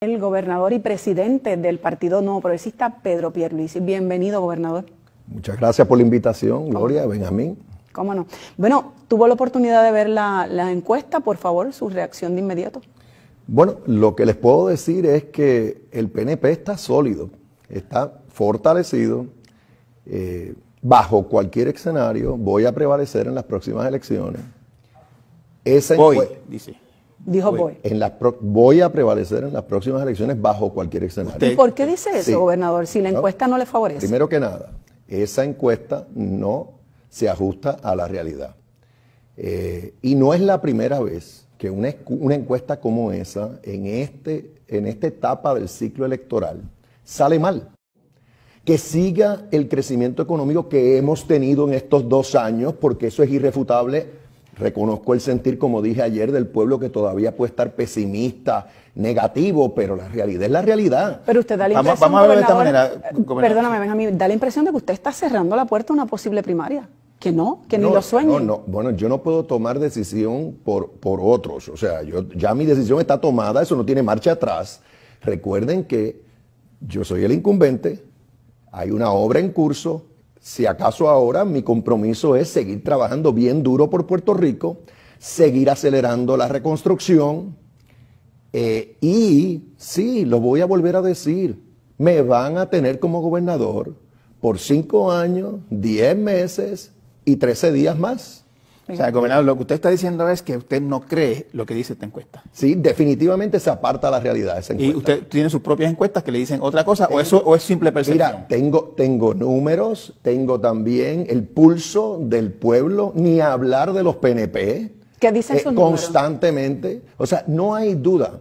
El gobernador y presidente del Partido Nuevo Progresista, Pedro Pierluisi. Bienvenido, gobernador. Muchas gracias por la invitación, Gloria, Benjamín. Cómo no. Bueno, tuvo la oportunidad de ver la, encuesta, por favor, su reacción de inmediato. Bueno, lo que les puedo decir es que el PNP está sólido, está fortalecido. Eh, bajo cualquier escenario, voy a prevalecer en las próximas elecciones. Esa voy, dice. Dijo pues, voy. voy a prevalecer en las próximas elecciones bajo cualquier escenario. ¿Y por qué dice eso, gobernador? Si la encuesta no, le favorece. Primero que nada, esa encuesta no se ajusta a la realidad. Eh, y no es la primera vez que una, una, encuesta como esa, en, este, en esta etapa del ciclo electoral, sale mal. Que siga el crecimiento económico que hemos tenido en estos dos años, porque eso es irrefutable Reconozco el sentir, como dije ayer, del pueblo que todavía puede estar pesimista, negativo, pero la realidad es la realidad. Pero usted da la impresión. de da la impresión de que usted está cerrando la puerta a una posible primaria. Que no, que ni lo sueño. No, no, bueno, yo no puedo tomar decisión por, por otros. O sea, yo, ya mi decisión está tomada, eso no tiene marcha atrás. Recuerden que yo soy el incumbente, hay una obra en curso, si acaso ahora mi compromiso es seguir trabajando bien duro por Puerto Rico, seguir acelerando la reconstrucción eh, y, sí, lo voy a volver a decir, me van a tener como gobernador por cinco años, diez meses y trece días más. O sea, gobernador, lo que usted está diciendo es que usted no cree lo que dice esta encuesta. Sí, definitivamente se aparta la realidad esa encuesta. Y usted tiene sus propias encuestas que le dicen otra cosa, o eso es simple percepción. Mira, tengo, tengo números, tengo también el pulso del pueblo, ni hablar de los PNP. ¿Qué dicen eh, Constantemente. O sea, no hay duda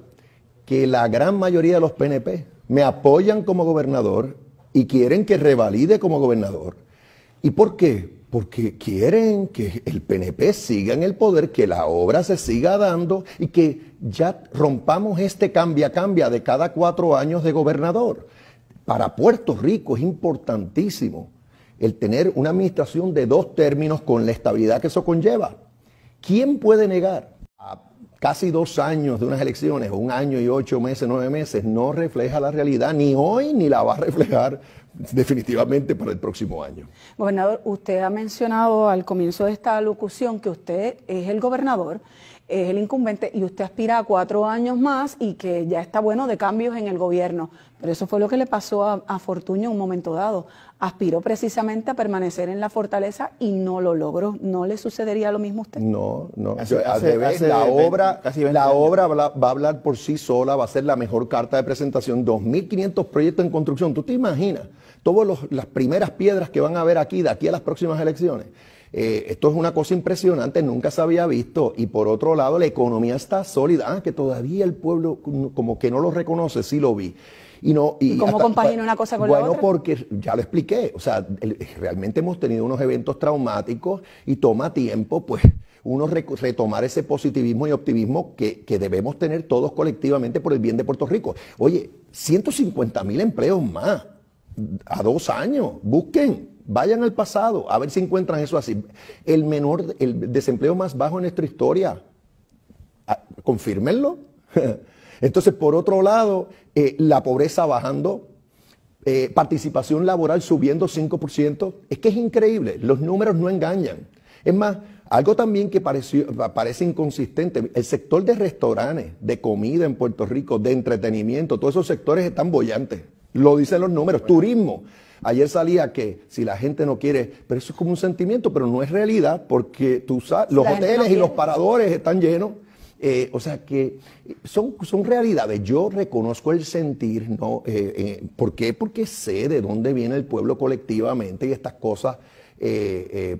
que la gran mayoría de los PNP me apoyan como gobernador y quieren que revalide como gobernador. ¿Y por qué? porque quieren que el PNP siga en el poder, que la obra se siga dando y que ya rompamos este cambia-cambia de cada cuatro años de gobernador. Para Puerto Rico es importantísimo el tener una administración de dos términos con la estabilidad que eso conlleva. ¿Quién puede negar casi dos años de unas elecciones, un año y ocho meses, nueve meses, no refleja la realidad ni hoy ni la va a reflejar definitivamente para el próximo año. Gobernador, usted ha mencionado al comienzo de esta locución que usted es el gobernador es el incumbente y usted aspira a cuatro años más y que ya está bueno de cambios en el gobierno. Pero eso fue lo que le pasó a, a Fortuño en un momento dado. Aspiró precisamente a permanecer en la fortaleza y no lo logró. ¿No le sucedería lo mismo a usted? No, no. la obra, la obra va, a hablar por sí sola, va a ser la mejor carta de presentación. 2.500 proyectos en construcción. ¿Tú te imaginas? Todas las primeras piedras que van a haber aquí, de aquí a las próximas elecciones. Eh, esto es una cosa impresionante, nunca se había visto. Y por otro lado, la economía está sólida. Ah, que todavía el pueblo como que no lo reconoce, sí lo vi. ¿Y, no, cómo compagina una cosa con bueno, la otra? Bueno, porque ya lo expliqué. O sea, realmente hemos tenido unos eventos traumáticos y toma tiempo, pues, uno retomar ese positivismo y optimismo que, que debemos tener todos colectivamente por el bien de Puerto Rico. Oye, 150 mil empleos más a dos años. Busquen. Vayan al pasado a ver si encuentran eso así. El menor, el desempleo más bajo en nuestra historia. confirmenlo. Entonces, por otro lado, eh, la pobreza bajando, eh, participación laboral subiendo 5%. Es que es increíble, los números no engañan. Es más, algo también que parece inconsistente, el sector de restaurantes, de comida en Puerto Rico, de entretenimiento, todos esos sectores están bollantes. Lo dicen los números. Turismo. Ayer salía que si la gente no quiere, pero eso es como un sentimiento, pero no es realidad porque tú sabes, los hoteles y los paradores están llenos. Eh, o sea que son, son realidades. Yo reconozco el sentir, ¿no? Eh, eh, ¿Por qué? Porque sé de dónde viene el pueblo colectivamente y estas cosas,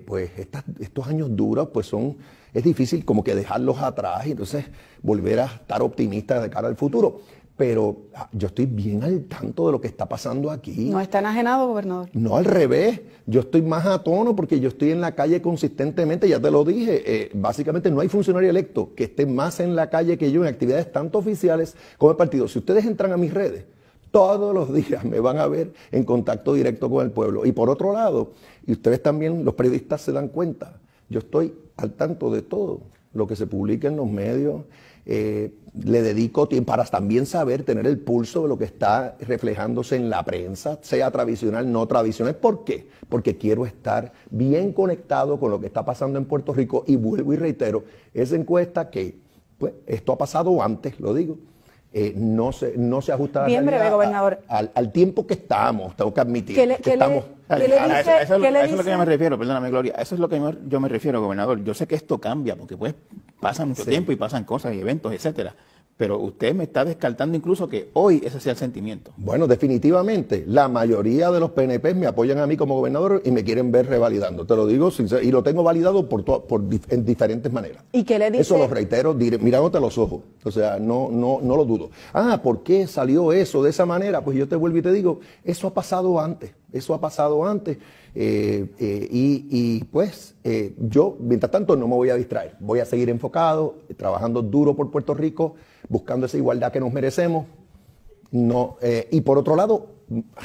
pues estos años duros, pues son, es difícil como que dejarlos atrás y entonces volver a estar optimista de cara al futuro pero ah, yo estoy bien al tanto de lo que está pasando aquí. ¿No está enajenado, gobernador? No, al revés. Yo estoy más a tono porque yo estoy en la calle consistentemente, ya te lo dije. Eh, básicamente no hay funcionario electo que esté más en la calle que yo en actividades tanto oficiales como el partido. Si ustedes entran a mis redes, todos los días me van a ver en contacto directo con el pueblo. Y por otro lado, y ustedes también, los periodistas se dan cuenta, yo estoy al tanto de todo lo que se publica en los medios eh, le dedico tiempo para también saber tener el pulso de lo que está reflejándose en la prensa, sea tradicional, no tradicional. ¿Por qué? Porque quiero estar bien conectado con lo que está pasando en Puerto Rico y vuelvo y reitero, esa encuesta que, pues, esto ha pasado antes, lo digo, eh, no, se, no se ajusta al, al, tiempo que estamos, tengo que admitir. que estamos, le dice, eso, a eso, es lo que yo me refiero, perdóname, Gloria. eso es lo que yo me refiero, gobernador. Yo sé que esto cambia, porque pues pasa mucho tiempo y pasan cosas y eventos, etcétera. Pero usted me está descartando incluso que hoy ese sea el sentimiento. Bueno, definitivamente, la mayoría de los PNP me apoyan a mí como gobernador y me quieren ver revalidando. Te lo digo sincero, y lo tengo validado por, en diferentes maneras. ¿Y qué le dice? Eso lo reitero mirándote a los ojos. O sea, no, no, no lo dudo. Ah, ¿por qué salió eso de esa manera? Pues yo te vuelvo y te digo, eso ha pasado antes. Eso ha pasado antes. Eh, eh, y, pues eh, yo, mientras tanto, no me voy a distraer. Voy a seguir enfocado, trabajando duro por Puerto Rico, buscando esa igualdad que nos merecemos. No, y por otro lado,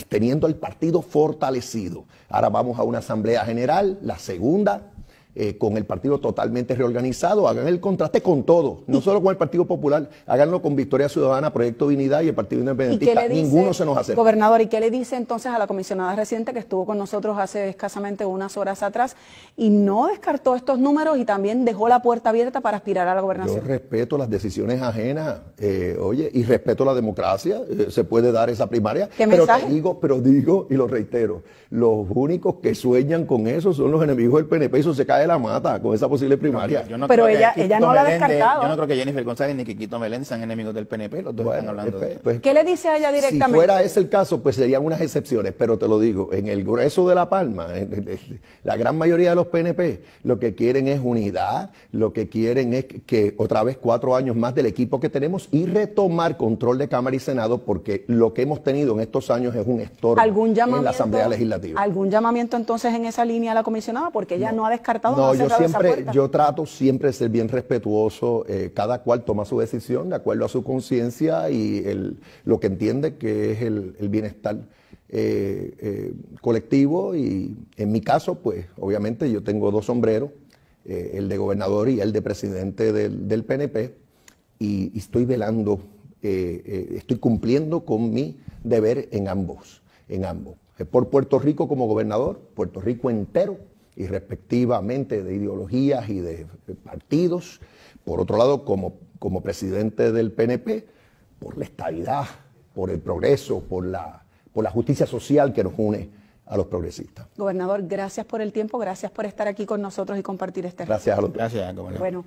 teniendo el partido fortalecido. Ahora vamos a una asamblea general, la segunda eh, con el partido totalmente reorganizado, hagan el contraste con todo, no solo con el Partido Popular, háganlo con Victoria Ciudadana, Proyecto Dignidad y el Partido Independentista. Ninguno se nos hace. Gobernador, ¿y qué le dice entonces a la comisionada reciente que estuvo con nosotros hace escasamente unas horas atrás y no descartó estos números y también dejó la puerta abierta para aspirar a la gobernación? Yo respeto las decisiones ajenas, eh, oye, y respeto la democracia, eh, se puede dar esa primaria, ¿Qué pero digo, pero digo y lo reitero, los únicos que sueñan con eso son los enemigos del PNP, eso se cae la mata con esa posible primaria. pero ella, ella no la ha descartado. Yo no creo que Jennifer González ni Quiquito Melén sean enemigos del PNP, los dos están hablando pues, de eso pues, ¿Qué le dice a ella directamente? Si fuera ese el caso, pues serían unas excepciones, pero te lo digo, en el grueso de La Palma, eh, la gran mayoría de los PNP lo que quieren es unidad, lo que quieren es que otra vez cuatro años más del equipo que tenemos y retomar control de Cámara y Senado, porque lo que hemos tenido en estos años es un estorbo en la Asamblea Legislativa. ¿Algún llamamiento entonces en esa línea a la comisionada? Porque ella no ha descartado no, yo siempre, yo trato siempre de ser bien respetuoso. Eh, cada cual toma su decisión de acuerdo a su conciencia y lo que entiende que es el, bienestar eh, eh, colectivo. Y en mi caso, pues, obviamente, yo tengo dos sombreros, el de gobernador y el de presidente del, PNP, y, estoy velando, estoy cumpliendo con mi deber en ambos, en ambos. Por Puerto Rico como gobernador, Puerto Rico entero y respectivamente de ideologías y de partidos. Por otro lado, como, como presidente del PNP, por la estabilidad, por el progreso, por la, por la justicia social que nos une a los progresistas. Gobernador, gracias por el tiempo, gracias por estar aquí con nosotros y compartir este Gracias a los Gracias, Bueno,